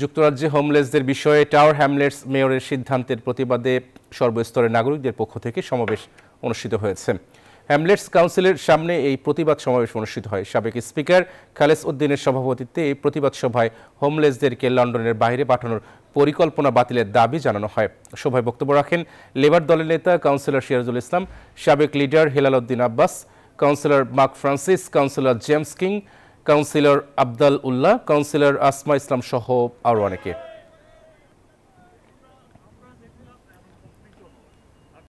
যুক্তরাজ্যে হোমলেসদের বিষয়ে tower Hamlets মেয়রের সিদ্ধান্তের প্রতিবাদে সর্বস্তরের নাগরিকদের পক্ষ থেকে সমাবেশ অনুষ্ঠিত হয়েছে হ্যামলেটস কাউন্সিলের সামনে এই প্রতিবাদ সমাবেশ অনুষ্ঠিত হয় সাবেক স্পিকার খালেস উদ্দিনের সভাপতিত্বে এই প্রতিবাদ সভায় হোমলেসদেরকে লন্ডনের বাইরে পাঠানোর পরিকল্পনা বাতিলের দাবি জানানো হয় সভায় বক্তব্য রাখেন লেবার দলের নেতা কাউন্সিলর সিরাজুল ইসলাম সাবেক leader Helal Uddin Abbas councillor Mark Francis councillor James King councillor Abdal Ullah councillor Asma Islam সহ আরও অনেকে